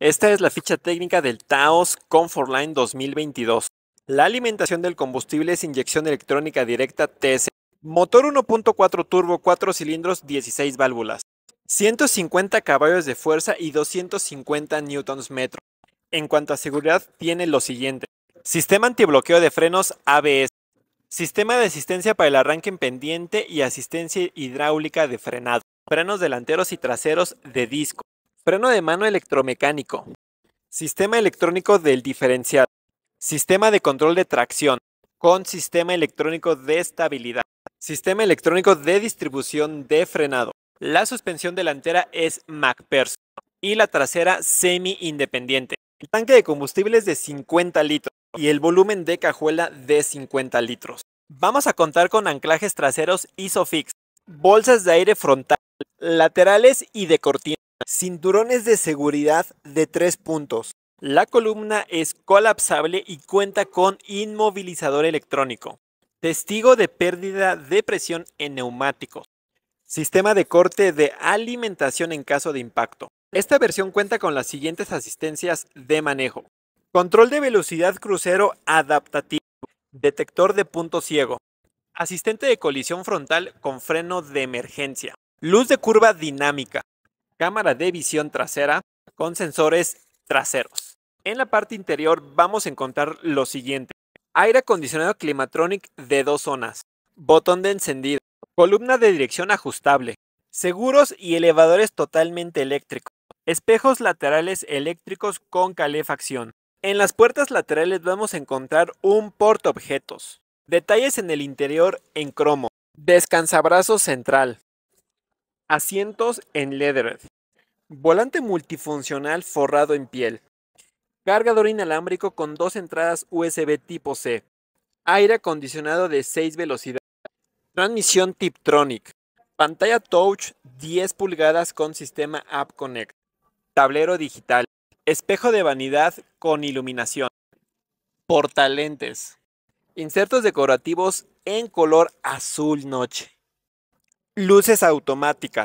Esta es la ficha técnica del Taos Comfort Line 2022. La alimentación del combustible es inyección electrónica directa TS. Motor 1.4 turbo, 4 cilindros, 16 válvulas. 150 caballos de fuerza y 250 newtons metro. En cuanto a seguridad, tiene lo siguiente. Sistema antibloqueo de frenos ABS. Sistema de asistencia para el arranque en pendiente y asistencia hidráulica de frenado. Frenos delanteros y traseros de disco freno de mano electromecánico, sistema electrónico del diferencial, sistema de control de tracción, con sistema electrónico de estabilidad, sistema electrónico de distribución de frenado. La suspensión delantera es MacPherson y la trasera semi-independiente. El tanque de combustible es de 50 litros y el volumen de cajuela de 50 litros. Vamos a contar con anclajes traseros ISOFIX, bolsas de aire frontal, laterales y de cortina, Cinturones de seguridad de tres puntos. La columna es colapsable y cuenta con inmovilizador electrónico. Testigo de pérdida de presión en neumáticos. Sistema de corte de alimentación en caso de impacto. Esta versión cuenta con las siguientes asistencias de manejo. Control de velocidad crucero adaptativo. Detector de punto ciego. Asistente de colisión frontal con freno de emergencia. Luz de curva dinámica cámara de visión trasera con sensores traseros. En la parte interior vamos a encontrar lo siguiente. Aire acondicionado Climatronic de dos zonas, botón de encendido, columna de dirección ajustable, seguros y elevadores totalmente eléctricos, espejos laterales eléctricos con calefacción. En las puertas laterales vamos a encontrar un portaobjetos, detalles en el interior en cromo, descansabrazos central, Asientos en leather. Volante multifuncional forrado en piel. Cargador inalámbrico con dos entradas USB tipo C. Aire acondicionado de 6 velocidades. Transmisión Tiptronic. Pantalla touch 10 pulgadas con sistema App Connect. Tablero digital. Espejo de vanidad con iluminación. Portalentes. Insertos decorativos en color azul noche. Luces automáticas.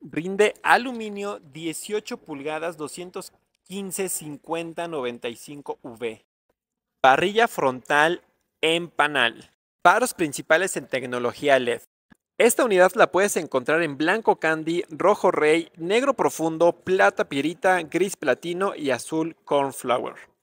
Rinde aluminio 18 pulgadas 215 50 95 V. Parrilla frontal en panal. Paros principales en tecnología LED. Esta unidad la puedes encontrar en blanco candy, rojo rey, negro profundo, plata pirita, gris platino y azul cornflower.